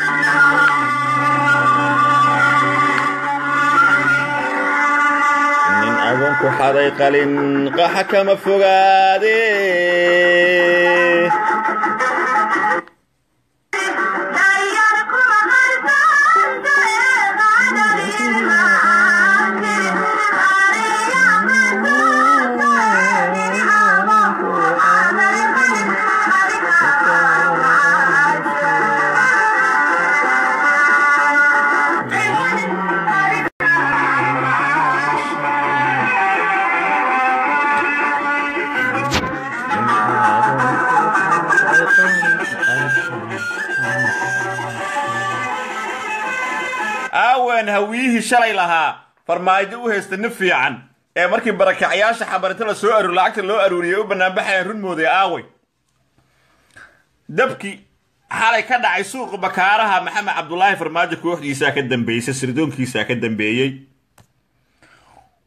nin agoonku xaday qalin qaxa kama fogaade shalay lahaa farmaajo u haysta naf fiican ee markii barakacyaasha xabarita la soo aruur lacagta loo aruuriyay u banaanbaxayaan run mooday aawey dabkii xalay ka dhacay suuqa bakaaraha maxamed cabdulaahi farmaajo kooxdiisaa ka dambeysay sirdoonkiisaa ka dambeeyey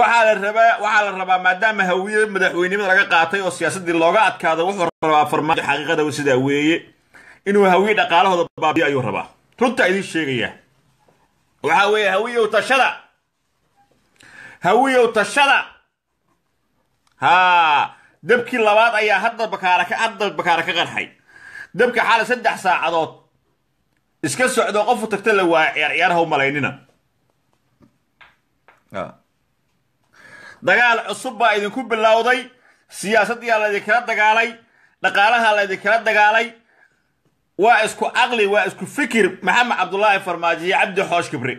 waxaa la rabaa waxaa la rabaa maadaama hawiye madaxweynimada laga qaatay oo siyaasaddii looga adkaado wuxuu rabaa farmaajo xaqiiqada sidaa weeye inuu hawiye dhaqaalahooda baabiyo ayuu rabaa runta idiin sheegayaa waxaa weeye hawiyow tashada hawiyow tashada haa dabkii labaad ayaa hadda bakaara ka hadda bakaara ka qarxay dabka xalay saddex saacadood iska socdo qofu tagta la waaya ciyaar ciyaarhaw malaynina dagaal cusub baa idinku bilowday siyaasadiyaa laydinkala dagaalay dhaqaalaha laydinkala dagaalay waa isku caqli waa isku fikir maxamed cabdulaahi farmaajiye iyo cabdi xoosh kibri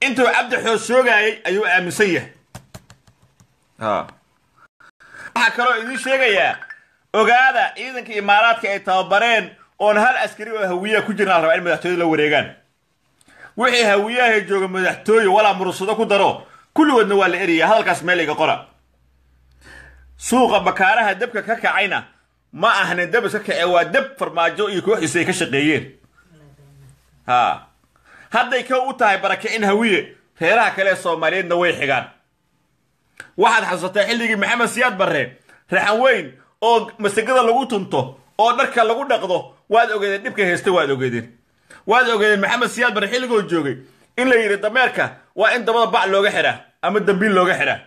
intuu cabdi xoosh shoogayay ayuu aaminsan yahay waxaa kaloo idiin sheegayaa ogaada ciidanka imaaraadka ay tababareen oon hal askari oo hawiyaa ku jirnaa rabaa in madaxtooyada la wareegaan wixii hawiyaha jooga madaxtooye walaa murusado ku daro kulligoodna waa la eriyaa hadalkaas meel iga qora suuqa bakaaraha debka ka kacayna ma ahne dab iska kacee waa dab farmaajo iyo kooxdiisa ay ka shaqeeyeen ha hadday ka u tahay barake in hawiye reeraha kale soomaaliyeedna way xigaan waxaad xasuusataa xilligii maxamed siyaad barre raxan weyn oo masagada lagu tunto oo dharka lagu dhaqdo waad ogeedeen dhibka haysta waad ogeedeen waad ogeedeen maxamed siyaad barre xilligoo joogay in la yidhi dameerka waa in dabada bac looga xidhaa ama dambiil looga xidhaa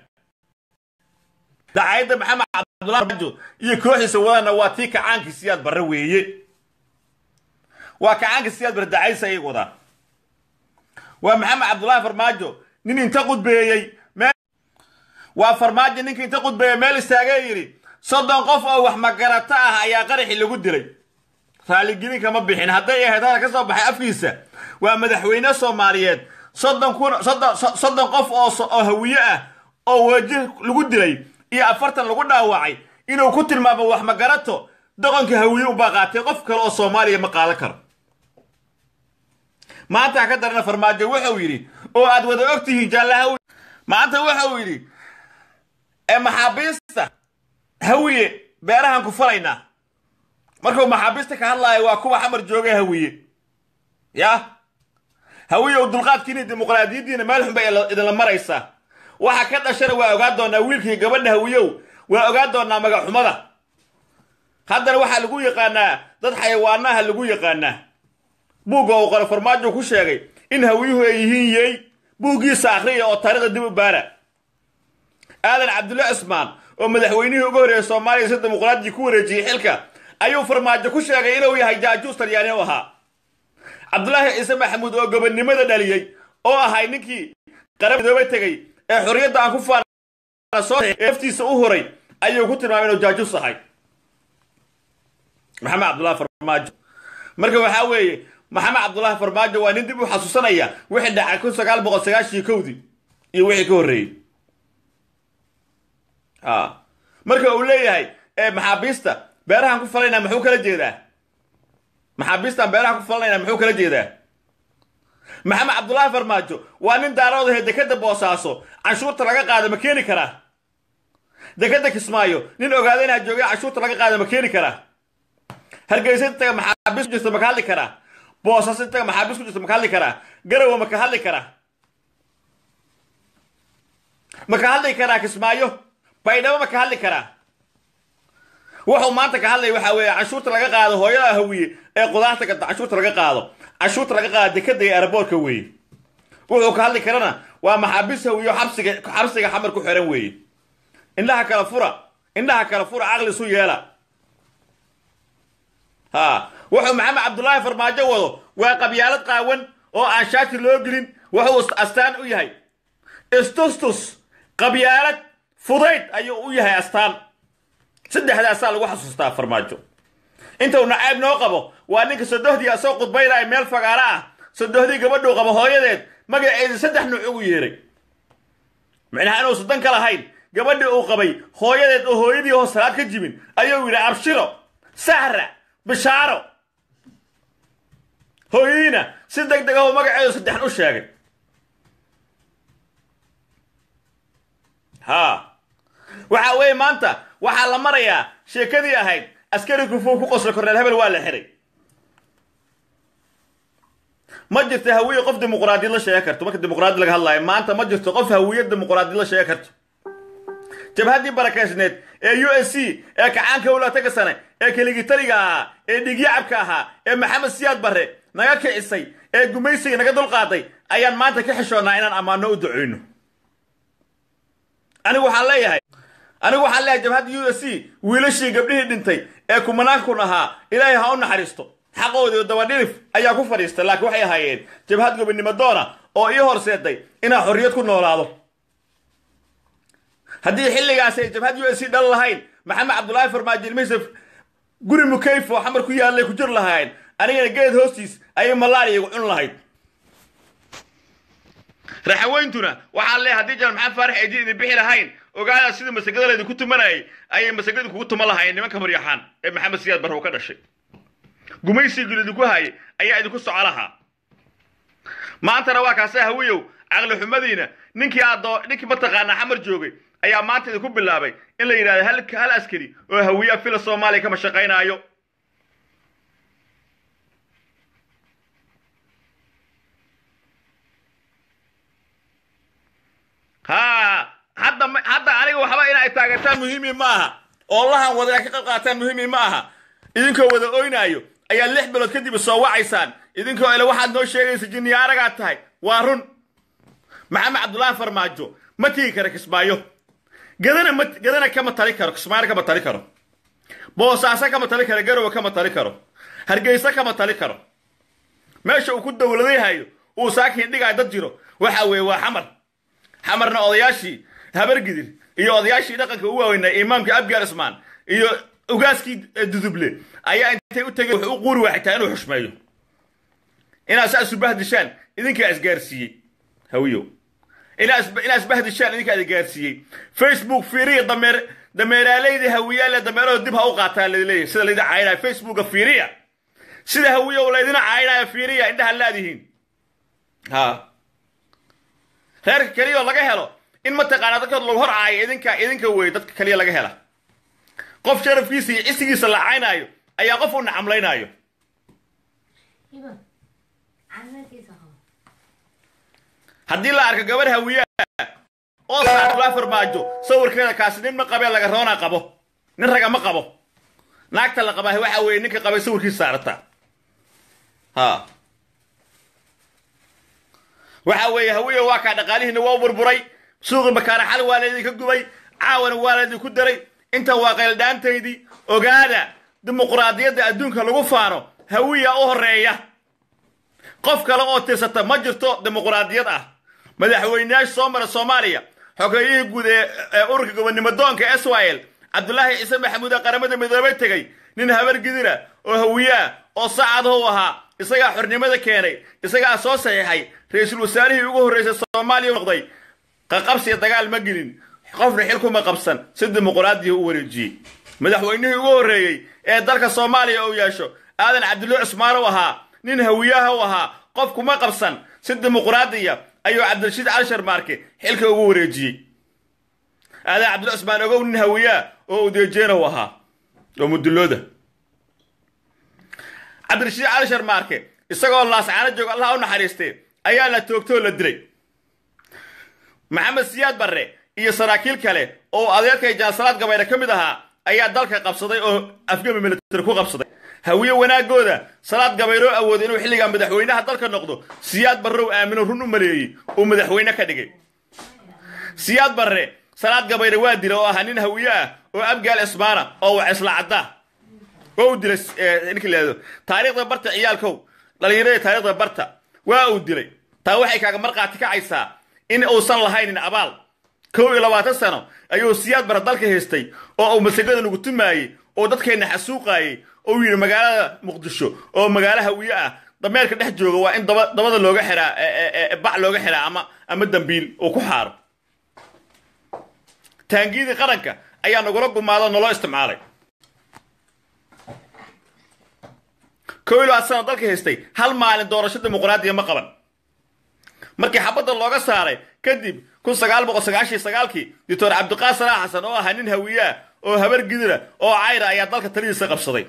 dacayadda maxamed cabdullahi barjo iyo kooxdiisa wadana waa tii kacaankii siyaad barre weeye waa kacaankii siyaad barre dacaysa ay wada waa maxamed cabdullaahi farmaajo nin inta qudbeeyey waa farmaajo ninka inta qudbeeyey meel istaagee yidhi soddon qof oo wax magarata ah ayaa qaraxi lagu dilay raaligelinka kama bixin hadday ahayd hadal ka soo baxay afkiisa waa madaxweyne soomaaliyeed sodon kun qof oo hawiye ah oo wajih lagu dilay iyo afartan lagu dhaawacay inuu ku tilmaamo wax magarato doqonka hawiye ubaa qaatay qof kale oo soomaaliya ma qaadan karo maanta ka darana farmaajo wuxuu yidhi oo aad wada og tihiin jaallaha maanta waxa uu yidhi ee maxaabiista hawiye beerahan ku falaynaa markuu maxaabiista ka hadlaayo waa kuwa xamar jooga hawiye ya hawiye u dulqaadkiina dimuqraadiyaddiina meel xunbay idinla maraysaa waxa ka dhashana waa ogaan doonaa wiilkii gabadha hawiyow waa ogaan doonaa magaxumada haddana waxaa lagu yaqaanaa dad xayawaanaha lagu yaqaanaa buugga uu qore farmaajo ku sheegay in hawiyuhu ay yihiin yey buuggiisa akhriya oo taarikhda dib u baara aadan cabdulla cusmaan oo madaxweynihii uga horreeya soomaaliya si dimuqraadiyii ku wareejiyey xilka ayuu farmaajo ku sheegay inuu yahay jaajuus talyaani u ahaa cabdulaahi ciise maxamuud oo gobonnimada dhaliyey oo ahay ninkii qaramidoba tegay ee xorriyadda aan ku faalasoee laftiisa u huray ayuu ku tilmaamay inuu jaajus ahay maxamed cabdullahi farmaajo marka waxa weeye maxamed cabdullaahi farmaajo waa nin dib u xasuusanaya wixii dhacay kun sagaal boqol sagaashiyo kowdii iyo wixii ka horreeyey marka uu leeyahay maxaabiista beerahan ku falanayna maxuu kala jeedaa maxaabiistaan beerahan ku falanayna maxuu kala jeedaa maxamed cabdulaahi farmaajo waa nin daarooda he dekeda boosaaso canshuurta laga qaado ma keeni karaa dekedda kismaayo nin ogaada ha jooga canshuurta laga qaado ma keeni karaa hargeysa intaga maxaabiis jirta ma ka hadli karaa boosaaso intaga maxaabiis ku jirta ma ka hadli karaa garawa ma ka hadli karaa ma ka hadli karaa kismaayo baydhabo ma ka hadli karaa wuxuu maanta ka hadlay waxaa weeye canshuurta laga qaado hooyada hawiye ee qudaarta gata canshuurta laga qaado cashuurta laga qaada dekeday airboortka weeye wuxuu ka hadli karana waa maxaabisahu iyo xabsiga xabsiga xamar ku xiran weeye indhaha kala fura indhaha kala fura caqli su yeela ha wuxuu maxamed cabdullaahi farmaajo wado waa qabyaalad qaawan oo aan shaati loo gelin wuxuu astaan u yahay istustus qabyaalad fudayd ayuu u yahay astaan saddexdaasaa lagu xasuustaa farmaajo intuu nacaab noo qabo waa ninka sodohdii asagoo khudbaynaya meel fagaaro ah sodohdii gabadhuu qaba hooyadeed magaceedii saddex nuuc ugu yeeray micnaha inuu sodon ka lahayn gabadhii uu qabay hooyadeed oo hooyadii hoos salaad ka jibin ayuu yidhi abshiro sahra bishaaro hooyadiina si deg deg ahuu magaceedu saddexan u sheegay ha waxa weeye maanta waxaa la marayaa sheekadii ahayd askari kufuun ku qosla korneel hebel waa la xiray ma jirto hawiye qof dimuqraadi la sheegi karto marka dimuqraadi laga hadlaayo maanta ma jirto qof hawiye dimuqraadi la sheegi karto jabhaddii barakaysneed ee u s c ee kacaanka walaataka sane ee keligitaliga ahaa ee dhigyacabka ahaa ee maxamed siyaad barre naga kicisay ee gumaysiga naga dulqaaday ayaan maanta ka xishoonnaa inaan ammaano u ducayno anigu waxaan leeyahay anigu waxaan leeyahay jabhadda u s c wiilashii gabdhihii dhintay ee kumanaakun ahaa ilaahay ha u naxariisto xaqoodii dabadhilif ayaa ku fadhiistay laakiin waxay ahaayeen jabhad gobinimo doona oo ii horseeday inaa xorriyad ku noolaado haddii xilligaasi ay jabhad u s c dhan lahayn maxamed cabdulaahi farmaajo ilmisaf guri mukayf oo xamar ku yaallay ku jir lahaayeen anigana geed hoostiis ayay malaaliya igu cun lahayd raxaweyntuna waxaa lee haddii janaal maxamed faarax aydiin idin bixi lahayn ogaada sidii masagada laydinku tumanayay ayay masagadu kugu tuman lahaayeen nimanka maryaxaan ee maxamed siyaad barrow ka dhashay gumaysigiilu idinku haye ayaa idinku soco lahaa maantana waa kaase hawiyow caqli xumadiina ninkii adoo ninkii mataqaanaa xamar joogay ayaa maanta idinku bilaabay in la yidhahdo hal askari oo hawiyaa fila soomaaliya ka mashaqaynaayo ha hadda hadda aniga waxba in ay taageertaan muhiimi maaha aha oo lahan wada ka qayb qaataan muhiimi ma aha idinkoo wada oynaayo ayaa lix bilood kadib soo wacaysaan idinkoo ile waxaad noo sheegaysa jinniya aragaa tahay waa run maxamed cabdulaahi farmaajo ma tigi kara kismaayo gadana kama tali karo kismaayo kama tali karo boosaaso kama tali karo garowa kama tali karo hargeysa kama tali karo meesha uu ku dowladayhayo uu saakiin dhigaa dad jiro waxa weeye waa xamar xamarna odayaashii habargidir iyo odayaashii dhaqanka u waaweynaa imaamka abgaar cismaan iyo ugaaskii e, duduble ayaa intay u tegeen wuxuu u quuri waa xitaa inuu xushmeeyo inaad saas bahdishaan idinkaa isgaarsiiyey hawiyo inaad isbahdishaan idinkaa isgaarsiiyey facebook fiiriya dameer dameeraaleydii hawiyaale dameerahoo dib ha u qaataa laleeyahay sida laydin caydhaya facebooka fiiriya sida hawiyow laydina caydhaya fiiriya indhaha laadihiin ha reerka keliyaoo laga helo in mataqaanaa dadkood lagu hor caayo idinka idinka wey dadka keliya laga hela qof sharafkiisa iyo cisigiisa caynaayo ayaa qof u nacamlaynaayo haddii la arko gabarh hawiyaa oo saatulaa farmaajo sawirkeeda kaasi nin ma qabee laga roonaa qabo nin raga ma qabo naagta la qabaahi waxa weeye ninka qabay sawirkiisa saarata ha waxa weeye hawiya waa kaa dhaqaalihiina waa u burburay suuqi makaana xal waaleedii ka gubay caawana waa ku daray inta waa qayldaantaydii ogaada dimuquraadiyadda adduunka lagu faano hawiya u horeeya qof kale oo tirsata ma jirto dimuqraadiyad ah madaxweyneyaasha soo mara soomaaliya xogeeyihii guud ee ururka gobonimodoonka l cabdulaahi ciise maxamuud ee qaramada midoobay tegey nin gidira oo hawiyaa oo sacadhu ahaa isagaa xornimada keenay isagaa soo saxiixay ra-iisul wasaarihii ugu horreysay soomaaliya noqday qaqabsiya dagaal ma gelin qofna xilkuma qabsan si dimuquraadiya u wareejiyey madaxweynihii ugu horreeyey ee dalka soomaaliya uu yeesho aadan cabdulle cusmaan u ahaa nin hawiyaha u ahaa qof kuma qabsan si dimuqraadiya ayuu cabdirashiid cali maarke xilka ugu wareejiyey aadan cabdulle cusmaan ogow nin hawiyaha oo udeejeena u ahaa oo mudulooda cabdirashiid cali maarke isagoo laascaano joog allah u naxariistay ayaa la toogtoo la dilay maxamed siyaad barre iyo saraakiil kale oo adeerkay jaansalaad gabayna ka mid ahaa ayaa dalka qabsaday oo afgami militari ku qabsaday hawiye wanaaggooda salaad gabayroo awooday inuu xilligaa madaxweynaha dalka noqdo siyaad barrow aamino run u maleeyey uu madaxweyne ka dhigay siyaad barre salaad gabayre waa dilay oo ahaa nin hawiyo ah oo abgaal isbaana oo wax islacadda cadda waa uu dilay eh, ninkii leedo taariikhda barta ciyaalkow dhallinyarada taariikhda barta waa uu dilay taa waxay kaaga marqaati kacaysaa in uusan lahaynin abaal kow iyo labaatan sano ayuu siyaad bara dalka haystay oo uu masagada nagu tumaayey oo dadkeenna xasuuqaayey oo yidhi magaalada muqdisho oo magaala hawiye ah dameerka dhex jooga waa in dabada looga xiraa e, e, e, bac looga xiraa ama ama dambiil uu ku xaaro taangiyadii qaranka ayaa nagula gumaado naloo isticmaalay kow iyo labaatan sano dalka haystay hal maalin doorasho dimuqraadiya ma qaban markii xabadda looga saaray kadib kii doctor cabdiqaasir a xasan oo ahaa nin hawiyaa oo habar gidira oo cayra ah ayaa dalka talidiisa qabsaday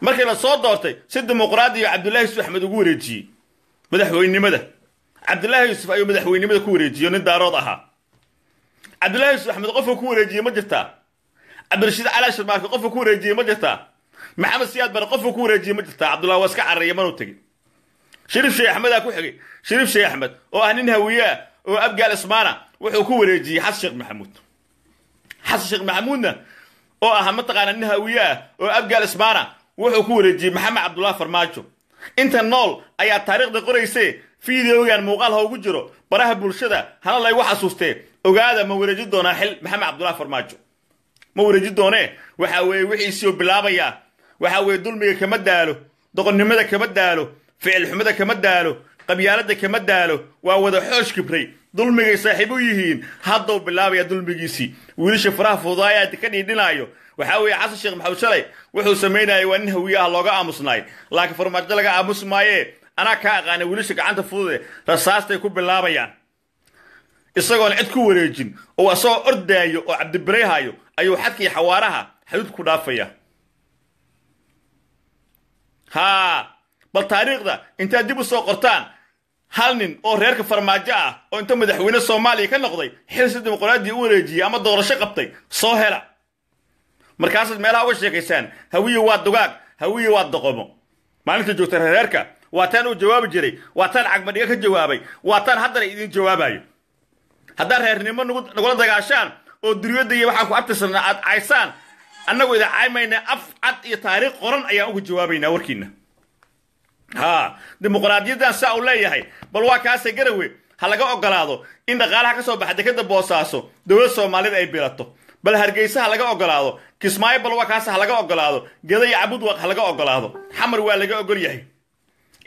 markii la soo doortay si dimuqraadiyo cabdullaahi yusuf axmed ugu wareejiyey madaxweynnimada cabdullaahi yuusuf ayuu madaxweynnimada ku wareejiyo nin daarood ahaa cabdullahi yuusuf axmed qofka ku wareejiyey ma jirtaa cabdirashiid cali shirmaarki qofka ku wareejiyey ma jirtaa maxamed siyaad bare qofka ku wareejiyey ma jirtaa cabdullah waa iska cararaya manuu tegin shariif sheekh axmedaa ku xigay shariif sheekh axmed oo ah nin hawiyeah oo abgaal ismaana wuxuu ku wareejiyey xasan sheekh maxamuud xasan sheekh maxamuudna oo ahaa mataqaana nin hawiye oo abgaal ismaana wuxuu ku wareejiyey maxamed cabdullahi farmaajo inta nool ayaa taariikhda qorayse fideogan muuqaal ha jiro baraha bulshada hana laygu xasuustee ogaada ma wareeji doonaa xil maxamed cabdullahi farmaajo ma wareeji doone waxa weeye wixiisii oo bilaabaya waxa weeye dulmiga kama daalo doqonnimada kama daalo ficil xumada kama daalo qabyaaladda kama daalo waa wada xoosh kibray dulmigay saaxiib u yihiin haddau bilaabaya dulmigiisii wiilisha faraha fuudaaya ka dhiidhinaayo waxaa weeye xasan sheekh maxamed shalay wuxuu samaynayay waa nin hawiye looga aamusnaay laakiin farmaajo laga aamus maaye anaa ka aqaana wiilisha gacanta fudude rasaastay ku bilaabayaan isagoona cid ku wareejin oo isagoo ordaayo oo cabdibilayhayo ayuu xadkii xawaaraha xaduud ku dhaafaya bal taariikhda intaad dib u soo qortaan hal nin oo reerka farmaajo ah oo inta madaxweyne soomaaliya ka noqday xilsi si u wareejiyey ama doorasho qabtay soo hela markaasaad meelaha uga sheekaysaan hawiye waa dugaag hawiye waa doqomo maalinta joogta reerka waataan uu jawaabi jiray waataan cagmadhiga ka jawaabay waataan haddana idin jawaabayo haddaad reernimo nagula dagaashaan oo duryadda iyo waxaan ku abtisana aad caysaan annagu idin caymayna af cad iyo taariikh qoran ayaan uga jawaabaynaa warkiinna haa dimuqraadiyadan saa u leeyahay bal waa kaase garawe ha laga ogolaado in dhaqaalaha ka soo baxa dekeda boosaaso dowlad soomaalida ay bilato bal hargeysa ha laga ogolaado kismaayo bal waa kaase ha laga ogolaado gedaya cabudwaq ha laga ogolaado xamar waa laga ogol yahay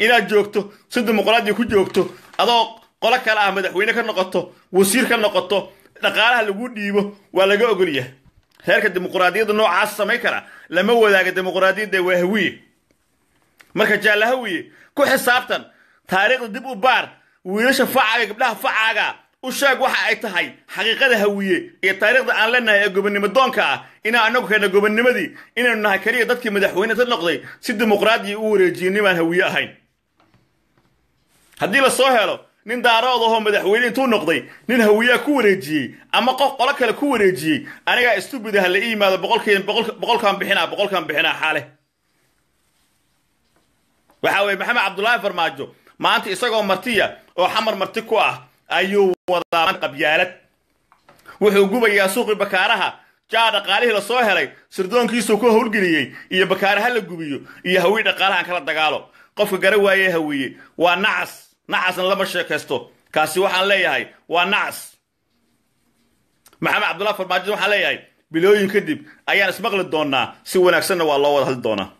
inaad joogto si dimuqraadiya ku joogto adoo qolo kale ah madaxweyne ka noqoto wasiir ka noqoto dhaqaalaha lagu dhiibo waa laga ogol yahay reerka dimuqraadiyadda noocaas samayn kara lama wadaaga dimuqraadiyadda waa hawiye marka jaalahawiye ku xisaabtan taariikhda dib u baar wiilasha facaaga gabdhaha facaaga u sheeg waxa ay tahay xaqiiqada hawiye iyo taariikhda aan leenahay ee gobonnimo doonka ah inaa anagu keena gobannimadii inaynu nahay keliya dadkii madaxweyne noqday si dimuqraadiya u wareejiyenay nimaan hawiye ahayn haddii la soo helo nin daaroodahoo madaxweyne intuu noqday nin hawiyaa ku wareejiyey ama qof qolo kale ku wareejiyey anigaa stubida la i yimaado boqolkan bixinaa ah, boqolkan bixinaa ah xaale waxaa weye maxamed cabdullaahi farmaajo maanta isagoo martiya oo xamar marti ku ah ayuu wadaa qabyaalad wuxuu gubayaa suuqii bakaaraha jaa dhaqaalihii lasoo helay sirdoonkiisuu ku howlgeliyey iyo bakaaraha la gubiyo iyo hawii dhaqaalahan kala dagaalo qofka gara waayee haweeye waa nacas nacasna lama sheekaysto kaasi waxaan leeyahay waa nacas maxamed cabdullah farmaajo waxaan leeyahay bilooyin kadib ayaan ismaqli doonaa si wanaagsanna waa loo wada hadli doonaa